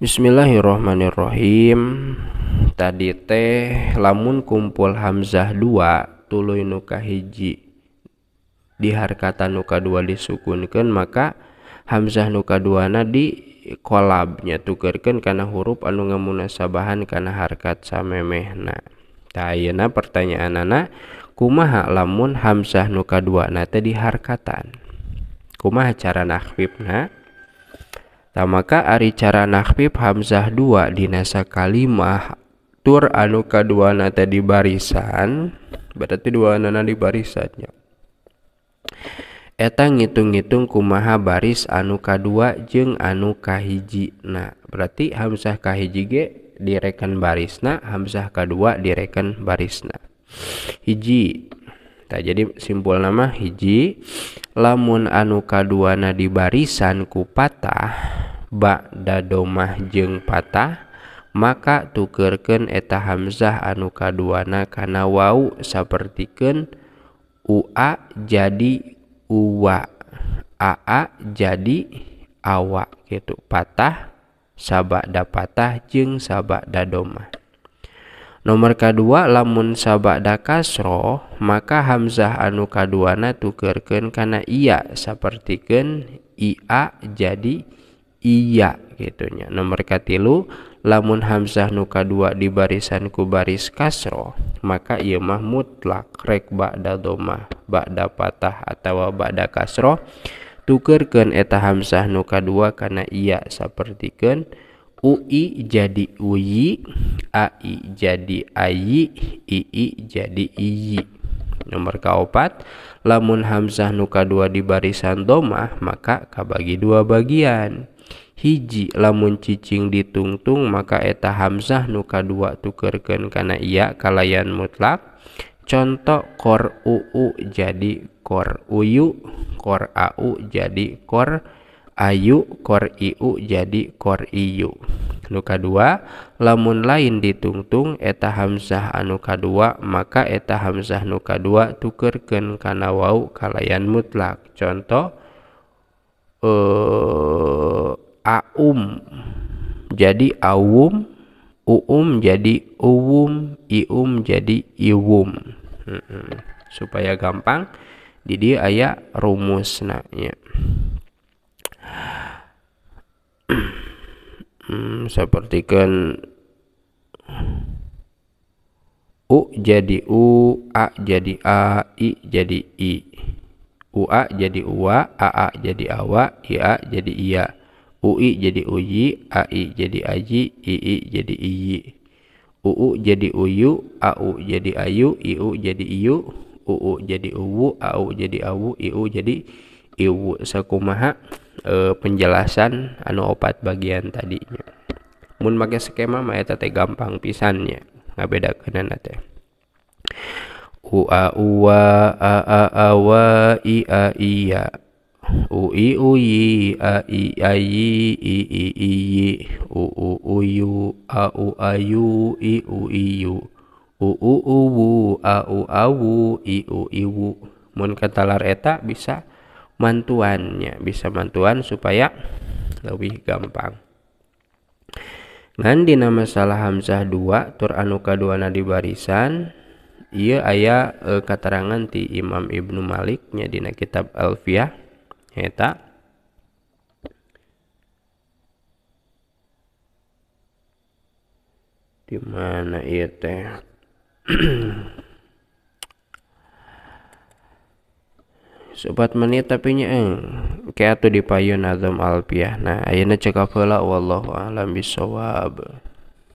Bismillahirrahmanirrahim. tadi teh lamun kumpul Hamzah dua tuluy nuka hiji di harkatan nuka 2 disukunkan maka Hamzah nuka dua na di kolabnya tukerkan karena huruf anu sabahan karena harkat samemehna tayana pertanyaan anak kumaha lamun Hamzah nuka dua na teh di harkatan kumaha cara nakhwibna Tamaka ari cara nakhfif hamzah dua dinasa kalimah tur anu kedua nata di barisan berarti dua nana di barisannya eta ngitung-ngitung kumaha baris anu kedua jeng anu kahiji nah berarti hamzah kahiji ge direken barisna hamzah kedua direken barisna hiji tak jadi simpul nama hiji lamun anu kaduana di barisan ku patah bakda domah jeng patah maka tukerken eta Hamzah anu kaduana kana wau sapertikeun ua jadi uwa aa jadi awa, gitu patah Sabak patah jeng sabak domah nomor kedua lamun sabak kasro maka Hamzah anu kaduana tukerken karena iya ken ia jadi iya gitunya nomor katilu lamun hamzah nuka dua di barisan ku baris kasro maka iya mah mutlak rek ba'da domah ba'da patah atau ba'da kasro tukerken eta hamzah nuka dua karena iya sapertikeun ui jadi uyi ai jadi ayi ii jadi iyi nomor kaopat lamun hamzah nuka dua di barisan domah maka kabagi dua bagian hiji lamun cicing ditungtung maka eta hamzah nuka dua tukerken karena ia kalayan mutlak contoh kor uu jadi kor uyu kor au jadi kor ayu kor iu jadi kor koriu nuka dua lamun lain ditungtung eta Hamzah anuka dua maka eta Hamzah nuka dua tukerken karena wau kalayan mutlak contoh eh aum jadi awum uum jadi uwum ium jadi iwum supaya gampang jadi ayah rumusnya ya. hmm, seperti kan U jadi U, A jadi A, I jadi I. u a jadi UA, a jadi AWA, a jadi IA. i jadi a i jadi i i jadi IYI. u jadi UYU, u jadi AYU, u jadi IYU, u jadi UWU, u jadi AWU, u jadi IWU. Sakumaha e, penjelasan anu opat bagian tadinya mun make skema mah eta teh gampang pisannya ngabedakeunana teh ua u a a a a wa i a i a ya. u i u i a i a i i i i i u u u yu a u a yu i u i yu u u u u a u a u i u i u mun katalar eta bisa mantuannya bisa mantuan supaya lebih gampang ngan dina masalah hamzah 2 tur anu kaduana di barisan Iya ayah e, katerangan ti Imam Ibnu Maliknya dina kitab Alfiah eta di mana ieu teh sobat menit tapi nya eh, kayak tuh di payun azam alpiah nah ayana cek wallahu alam bisawab